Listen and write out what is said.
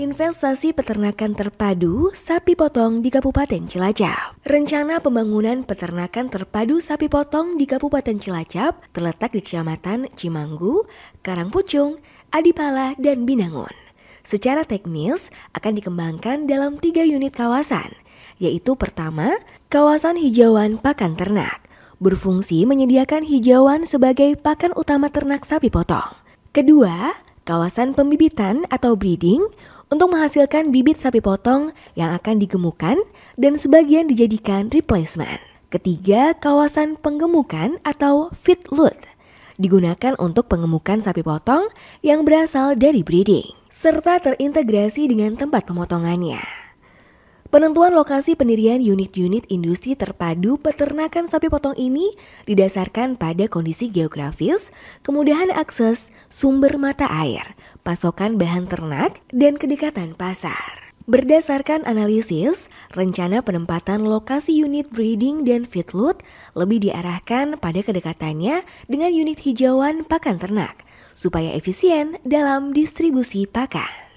Investasi peternakan terpadu sapi potong di Kabupaten Cilacap. Rencana pembangunan peternakan terpadu sapi potong di Kabupaten Cilacap terletak di Kecamatan Cimanggu, Karangpucung, Adipala, dan Binangun. Secara teknis akan dikembangkan dalam tiga unit kawasan, yaitu pertama, kawasan hijauan pakan ternak, berfungsi menyediakan hijauan sebagai pakan utama ternak sapi potong. Kedua, kawasan pembibitan atau breeding untuk menghasilkan bibit sapi potong yang akan digemukan dan sebagian dijadikan replacement. Ketiga, kawasan penggemukan atau feedlot digunakan untuk pengemukan sapi potong yang berasal dari breeding serta terintegrasi dengan tempat pemotongannya. Penentuan lokasi pendirian unit-unit industri terpadu peternakan sapi potong ini didasarkan pada kondisi geografis, kemudahan akses, sumber mata air, pasokan bahan ternak, dan kedekatan pasar. Berdasarkan analisis, rencana penempatan lokasi unit breeding dan feedlot lebih diarahkan pada kedekatannya dengan unit hijauan pakan ternak, supaya efisien dalam distribusi pakan.